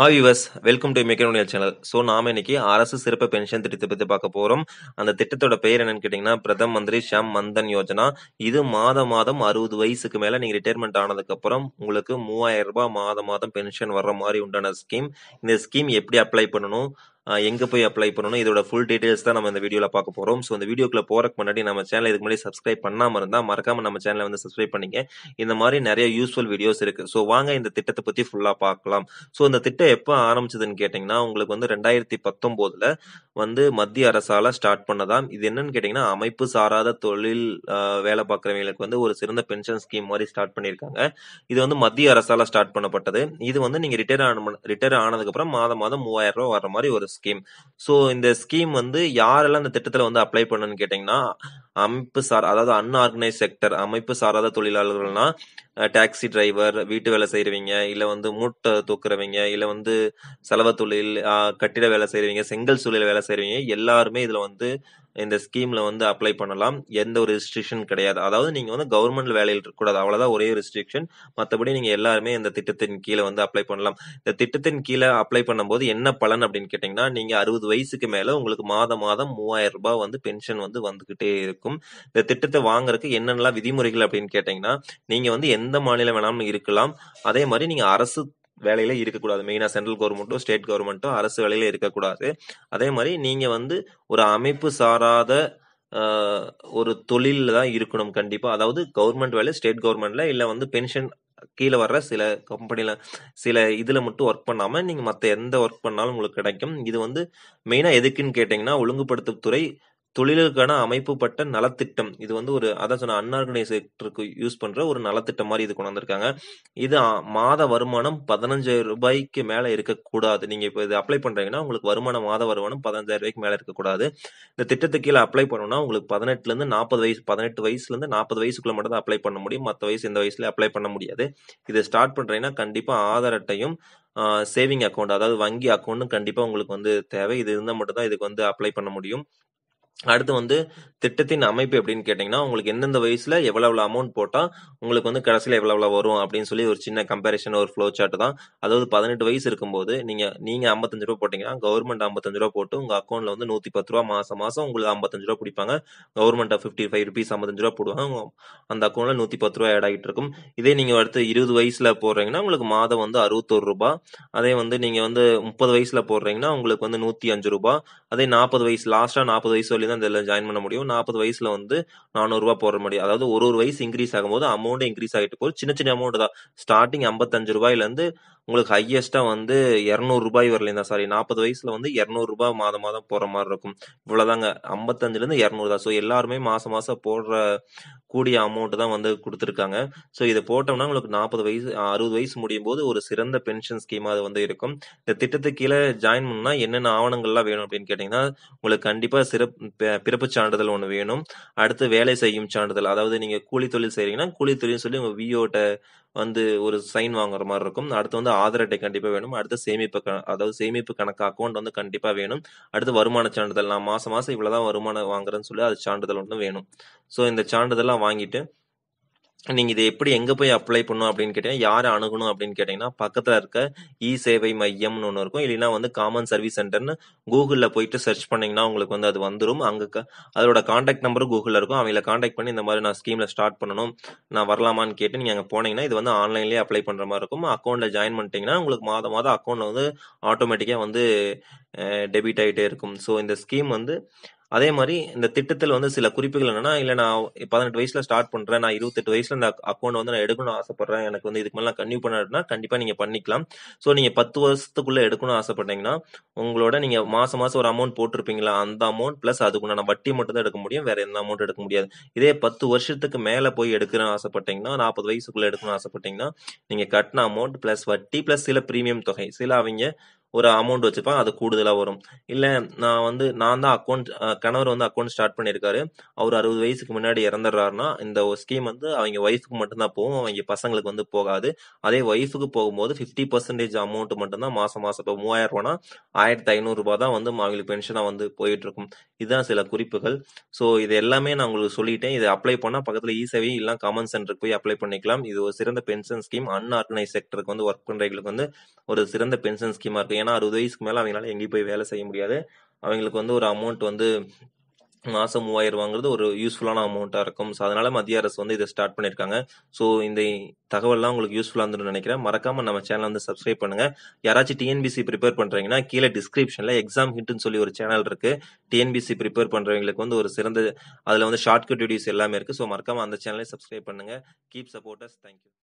hi viewers welcome to மெக்கனோனியல் channel so நாம இன்னைக்கு அரசு சிறப்பு பென்ஷன் திட்டத்தை பற்றி பார்க்க போகிறோம் அந்த திட்டத்தோட பெயர் என்னன்னு கேட்டிங்கன்னா பிரதம் மந்திரி ஷம் மந்தன் யோஜனா இது மாதம் மாதம் அறுபது வயசுக்கு மேலே நீங்கள் ரிட்டையர்மெண்ட் ஆனதுக்கப்புறம் உங்களுக்கு மூவாயிரம் ரூபாய் மாதம் மாதம் பென்ஷன் வர்ற மாதிரி உண்டான ஸ்கீம் இந்த ஸ்கீம் எப்படி அப்ளை பண்ணணும் எங்கே போய் அப்ளை பண்ணணும் இதோட ஃபுல் டீடைல்ஸ் தான் நம்ம இந்த வீடியோவில் பார்க்க போகிறோம் ஸோ இந்த வீடியோக்குள்ள போறதுக்கு முன்னாடி நம்ம சேனல் இதுக்கு முன்னாடி சப்ஸ்கிரைப் பண்ணாம இருந்தால் மறக்காமல் நம்ம சேனலை வந்து சப்ஸ்கிரைப் பண்ணிங்க இந்த மாதிரி நிறைய யூஸ்ஃபுல் வீடியோஸ் இருக்குது ஸோ வாங்க இந்த திட்டத்தை பற்றி ஃபுல்லாக பார்க்கலாம் ஸோ இந்த திட்டம் எப்போ ஆரம்பிச்சதுன்னு கேட்டீங்கன்னா உங்களுக்கு வந்து ரெண்டாயிரத்தி பத்தொம்போதில் வந்து மத்திய அரசால் ஸ்டார்ட் பண்ணதாம் இது என்னன்னு கேட்டிங்கன்னா அமைப்பு சாராத தொழில் வேலை பார்க்குறவங்களுக்கு வந்து ஒரு சிறந்த பென்ஷன் ஸ்கீம் மாதிரி ஸ்டார்ட் பண்ணியிருக்காங்க இது வந்து மத்திய அரசால் ஸ்டார்ட் பண்ணப்பட்டது இது வந்து நீங்கள் ரிட்டையர் ஆன ரிட்டையர் ஆனதுக்கப்புறம் மாதம் மாதம் மூவாயிரம் ரூபா வர மாதிரி ஒரு ஸ்கீம் ஸோ இந்த ஸ்கீம் வந்து யாரெல்லாம் இந்த திட்டத்தில் வந்து அப்ளை பண்ணணும்னு கேட்டிங்கன்னா அமைப்பு சார் அதாவது அன்ஆர்கனைஸ் செக்டர் அமைப்பு சாராத தொழிலாளர்கள்னா டாக்ஸி டிரைவர் வீட்டு வேலை செய்யறவங்க இல்லை வந்து மூட்டை தூக்குறவங்க இல்லை வந்து செலவு தொழில் கட்டிட வேலை செய்யறவங்க செங்கல் சூழல் வேலை செய்யறவங்க எல்லாருமே இதில் வந்து இந்த ஸ்கீமில் வந்து அப்ளை பண்ணலாம் எந்த ஒரு ரெஸ்ட்ரிக்ஷன் கிடையாது அதாவது நீங்கள் வந்து கவர்மெண்ட் வேலையில் இருக்கக்கூடாது அவ்வளோதான் ஒரே ரெஸ்ட்ரிக்ஷன் மற்றபடி நீங்கள் எல்லாருமே இந்த திட்டத்தின் கீழே வந்து அப்ளை பண்ணலாம் இந்த திட்டத்தின் கீழே அப்ளை பண்ணும்போது என்ன பலன் அப்படின்னு கேட்டிங்கன்னா நீங்கள் அறுபது வயசுக்கு மேலே உங்களுக்கு மாதம் மாதம் மூவாயிரம் ரூபாய் வந்து பென்ஷன் வந்து வந்துக்கிட்டே இருக்கும் இருக்கும் இந்த திட்டத்தை வாங்குறதுக்கு என்னென்ன விதிமுறைகள் அப்படின்னு கேட்டீங்கன்னா நீங்க வந்து எந்த மாநிலம் வேணாலும் இருக்கலாம் அதே மாதிரி நீங்க அரசு வேலையில இருக்கக்கூடாது மெயினா சென்ட்ரல் கவர்மெண்ட்டும் ஸ்டேட் கவர்மெண்ட்டும் அரசு வேலையில இருக்கக்கூடாது அதே மாதிரி நீங்க வந்து ஒரு அமைப்பு சாராத ஒரு தொழிலில் தான் இருக்கணும் கண்டிப்பா அதாவது கவர்மெண்ட் வேலை ஸ்டேட் கவர்மெண்ட்ல இல்லை வந்து பென்ஷன் கீழே வர்ற சில கம்பெனில சில இதுல மட்டும் ஒர்க் பண்ணாம நீங்க மற்ற எந்த ஒர்க் பண்ணாலும் உங்களுக்கு கிடைக்கும் இது வந்து மெயினாக எதுக்குன்னு கேட்டிங்கன்னா ஒழுங்குபடுத்தும் துறை தொழிலுக்கான அமைப்புப்பட்ட நலத்திட்டம் இது வந்து ஒரு அதான் சொன்ன அன்ஆர்கனைஸ் செக்டருக்கு யூஸ் பண்ற ஒரு நலத்திட்டம் மாதிரி இது கொண்டு வந்திருக்காங்க இது மாத வருமானம் பதினஞ்சாயிரம் ரூபாய்க்கு மேல இருக்கக்கூடாது நீங்க இப்போ இது அப்ளை பண்றீங்கன்னா உங்களுக்கு வருமான மாத வருமானம் பதினஞ்சாயிரம் ரூபாய்க்கு மேல இருக்கக்கூடாது இந்த திட்டத்துக்கு கீழே அப்ளை பண்ணணும்னா உங்களுக்கு பதினெட்டுல இருந்து நாற்பது வயசு பதினெட்டு வயசுல இருந்து நாற்பது வயசுக்குள்ள மட்டும் தான் அப்ளை பண்ண முடியும் மற்ற வயசு இந்த வயசுல அப்ளை பண்ண முடியாது இதை ஸ்டார்ட் பண்றீங்கன்னா கண்டிப்பா ஆதார் அட்டையும் சேவிங் அக்கௌண்ட் அதாவது வங்கி அக்கௌண்ட்டும் கண்டிப்பாக உங்களுக்கு வந்து தேவை இது இருந்தால் மட்டும்தான் இதுக்கு வந்து அப்ளை பண்ண முடியும் அடுத்து வந்து திட்டத்தின் அமைப்பு எப்படின்னு கேட்டிங்கன்னா உங்களுக்கு எந்தெந்த வயசில் எவ்வளோ எவ்வளோ அமௌண்ட் போட்டால் உங்களுக்கு வந்து கடைசியில் எவ்வளோ எவ்வளோ வரும் அப்படின்னு சொல்லி ஒரு சின்ன கம்பேரிசன் ஒரு ஃப்ளோ சார்ட் தான் அதாவது பதினெட்டு வயசு இருக்கும்போது நீங்க நீங்க ஐம்பத்தஞ்சு ரூபா போட்டிங்கன்னா கவர்மெண்ட் ஐம்பத்தஞ்சு ரூபா போட்டு உங்கள் அக்கௌண்ட்ல வந்து நூற்றி பத்து ரூபா மாதம் மாதம் உங்களுக்கு ஐம்பத்தஞ்சு ரூபா பிடிப்பாங்க கவர்மெண்ட்டை ஃபிஃப்டி ஃபைவ் ருபீஸ் ஐம்பத்தஞ்சு ரூபா போடுவாங்க அந்த அக்கௌண்ட்ல நூற்றி பத்து ரூபா ஆட் ஆகிட்டு இருக்கும் இதே நீங்க அடுத்து இருபது வயசுல போடுறீங்கன்னா உங்களுக்கு மாதம் வந்து அறுபத்தொரு ரூபா அதே வந்து நீங்க வந்து முப்பது வயசுல போடுறீங்கன்னா உங்களுக்கு வந்து நூற்றி அஞ்சு ரூபா அதே நாற்பது வயசு லாஸ்டா நாற்பது வயசு சொல்லி தான் இதில் ஜாயின் பண்ண முடியும் நாற்பது வயசில் வந்து நானூறுரூவா போடுற முடியும் அதாவது ஒரு ஒரு வயசு இன்க்ரீஸ் ஆகும்போது அமௌண்ட் இன்க்ரீஸ் ஆகிட்டு போகுது சின்ன சின்ன அமௌண்ட் தான் ஸ்டார்டிங் ஐம்பத்தஞ்சு ரூபாயிலேருந்து உங்களுக்கு ஹையஸ்ட்டாக வந்து இரநூறுபாய் வரலையும் தான் சாரி நாற்பது வயசில் வந்து இரநூறுபா மாதம் மாதம் போகிற மாதிரி இருக்கும் இவ்வளோதாங்க ஐம்பத்தஞ்சுலேருந்து இரநூறு தான் ஸோ எல்லாருமே மாதம் மாதம் போடுற கூடிய அமௌண்ட்டு தான் வந்து கொடுத்துருக்காங்க ஸோ இதை போட்டோம்னா உங்களுக்கு நாற்பது வயசு அறுபது வயசு முடியும் போது ஒரு சிறந்த பென்ஷன் ஸ்கீமாக அது வந்து இருக்கும் இந்த திட்டத்துக்கு கீழே ஜாயின் பண்ணால் என்னென்ன ஆவணங்கள்லாம் வேணும் அப்படின்னு கேட்டிங்கன்னா உங்களுக்கு கண்டிப்பாக சிறப்பு பிறப்பு சான்றிதழ் ஒன்று வேணும் அடுத்து வேலை செய்யும் சான்றிதழ் அதாவது நீங்கள் கூலி தொழில் செய்கிறீங்கன்னா கூலி தொழில் சொல்லி உங்கள் விஓட்ட வந்து ஒரு சைன் வாங்குற மாதிரி இருக்கும் அடுத்து வந்து ஆதார் அட்டை கண்டிப்பா வேணும் அடுத்து சேமிப்பு அதாவது சேமிப்பு கணக்கு அக்கௌண்ட் வந்து கண்டிப்பா வேணும் அடுத்து வருமான சான்றிதழ் நான் மாசம் மாசம் இவ்வளவுதான் வருமானம் வாங்குறேன்னு சொல்லி அது சான்றிதழ் ஒன்றும் வேணும் ஸோ இந்த சான்றிதழ் வாங்கிட்டு நீங்கள் இது எப்படி எங்கே போய் அப்ளை பண்ணணும் அப்படின்னு கேட்டிங்கன்னா யார் அணுகணும் அப்படின்னு கேட்டிங்கன்னா பக்கத்தில் இருக்க இ சேவை மையம்னு ஒன்று இருக்கும் இல்லைன்னா வந்து காமன் சர்வீஸ் சென்டர்னு கூகுளில் போயிட்டு சர்ச் பண்ணிங்கன்னா உங்களுக்கு வந்து அது வந்துடும் அங்கே அதோட காண்டாக்ட் நம்பரும் கூகுளில் இருக்கும் அவங்கள காண்டாக்ட் பண்ணி இந்த மாதிரி நான் ஸ்கீமில் ஸ்டார்ட் பண்ணணும் நான் வரலாமான்னு கேட்டு நீங்கள் அங்கே போனீங்கன்னா இது வந்து ஆன்லைன்லேயே அப்ளை பண்ணுற மாதிரி இருக்கும் அக்கௌண்ட்டில் ஜாயின் பண்ணிட்டீங்கன்னா உங்களுக்கு மாதம் மாதம் அக்கௌண்ட்ல வந்து ஆட்டோமேட்டிக்காக வந்து டெபிட் ஆகிட்டே இருக்கும் ஸோ இந்த ஸ்கீம் வந்து அதே மாதிரி இந்த திட்டத்தில் வந்து சில குறிப்புகள் என்னன்னா இல்லை நான் பதினெட்டு வயசுல ஸ்டார்ட் பண்றேன் நான் இருபத்தெட்டு வயசுல இந்த அக்கௌண்ட் வந்து நான் எடுக்கணும்னு ஆசைப்படுறேன் எனக்கு வந்து இதுக்கு மேலே நான் கன்யூ பண்ணணும்னா கண்டிப்பா நீங்க பண்ணிக்கலாம் ஸோ நீங்க பத்து வருஷத்துக்குள்ள எடுக்கணும்னு ஆசைப்பட்டீங்கன்னா உங்களோட நீங்க மாசம் மாசம் ஒரு அமௌண்ட் போட்டிருப்பீங்களா அந்த அமௌண்ட் பிளஸ் அதுக்குண்டான வட்டி மட்டும் தான் எடுக்க முடியும் வேற எந்த அமௌண்ட் எடுக்க முடியாது இதே பத்து வருஷத்துக்கு மேல போய் எடுக்கிறேன் ஆசைப்பட்டீங்கன்னா நாற்பது வயசுக்குள்ள எடுக்கணும்னு ஆசைப்பட்டீங்கன்னா நீங்க கட்டின அமௌண்ட் பிளஸ் வட்டி பிளஸ் சில பிரீமியம் தொகை சில அவங்க ஒரு அமௌண்ட் வச்சுப்பேன் அது கூடுதலாக வரும் இல்லை நான் வந்து நான் தான் அக்கௌண்ட் கணவர் வந்து அக்கௌண்ட் ஸ்டார்ட் பண்ணியிருக்காரு அவர் அறுபது வயசுக்கு முன்னாடி இறந்துடுறாருன்னா இந்த ஸ்கீம் வந்து அவங்க ஒய்ஃபுக்கு மட்டும்தான் போகும் அவங்க பசங்களுக்கு வந்து போகாது அதே ஒய்ஃபுக்கு போகும்போது ஃபிஃப்டி பர்சன்டேஜ் அமௌண்ட் மட்டும்தான் மாதம் மாதம் இப்போ மூவாயிரம் ரூபானா ஆயிரத்தி ஐநூறுரூபா தான் வந்து அவங்களுக்கு பென்ஷனாக வந்து போயிட்டு இருக்கும் இதுதான் சில குறிப்புகள் ஸோ இது எல்லாமே நான் உங்களுக்கு சொல்லிட்டேன் இதை அப்ளை பண்ணால் பக்கத்தில் இசேவை இல்லை காமன் சென்டருக்கு போய் அப்ளை பண்ணிக்கலாம் இது ஒரு சிறந்த பென்ஷன் ஸ்கீம் அன்ஆர்கனைஸ் செக்டருக்கு வந்து ஒர்க் பண்ணுறவங்களுக்கு வந்து ஒரு சிறந்த பென்ஷன் ஸ்கீமாக இருக்குது ஏன்னா அறுபது வயசுக்கு மேலே அவங்களால எங்கேயும் போய் வேலை செய்ய முடியாது அவங்களுக்கு வந்து ஒரு அமௌண்ட் வந்து மாதம் ரூபாங்கிறது ஒரு யூஸ்ஃபுல்லான அமௌண்ட்டாக இருக்கும் ஸோ அதனால் மத்திய அரசு வந்து இதை ஸ்டார்ட் பண்ணியிருக்காங்க ஸோ இந்த தகவல்லாம் உங்களுக்கு யூஸ்ஃபுல்லாக இருந்துன்னு நினைக்கிறேன் மறக்காமல் நம்ம சேனல் வந்து சப்ஸ்கிரைப் பண்ணுங்க யாராச்சும் டிஎன்பிசி ப்ரிப்பேர் பண்ணுறீங்கன்னா கீழே டிஸ்கிரிப்ஷனில் எக்ஸாம் ஹிட்னு சொல்லி ஒரு சேனல் இருக்குது டிஎன்பிசி ப்ரிப்பேர் பண்ணுறவங்களுக்கு வந்து ஒரு சிறந்த அதில் வந்து ஷார்ட்கட் வீடியோஸ் எல்லாமே இருக்குது ஸோ மறக்காமல் அந்த சேனலே சப்ஸ்கிரைப் பண்ணுங்க கீப் சப்போர்ட்டர்ஸ் தேங்க்யூ